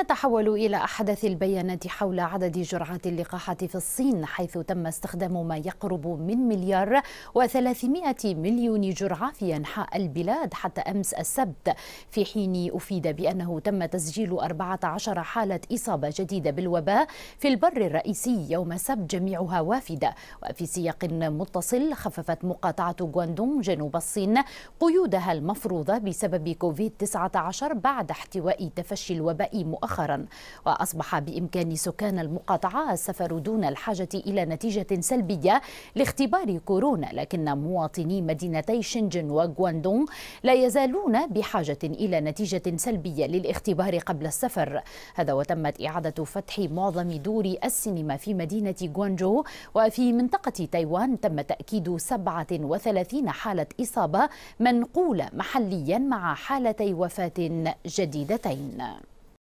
نتحول إلى أحدث البيانات حول عدد جرعات اللقاحات في الصين حيث تم استخدام ما يقرب من مليار و300 مليون جرعة في أنحاء البلاد حتى أمس السبت في حين أفيد بأنه تم تسجيل 14 حالة إصابة جديدة بالوباء في البر الرئيسي يوم السبت جميعها وافدة وفي سياق متصل خففت مقاطعة غواندون جنوب الصين قيودها المفروضة بسبب كوفيد 19 بعد احتواء تفشي الوباء مؤخرا مؤخرا وأصبح بإمكان سكان المقاطعة السفر دون الحاجة إلى نتيجة سلبية لاختبار كورونا لكن مواطني مدينتي شنجن وغواندون لا يزالون بحاجة إلى نتيجة سلبية للاختبار قبل السفر هذا وتمت إعادة فتح معظم دور السينما في مدينة غوانجو وفي منطقة تايوان تم تأكيد 37 حالة إصابة منقولة محليا مع حالتي وفاة جديدتين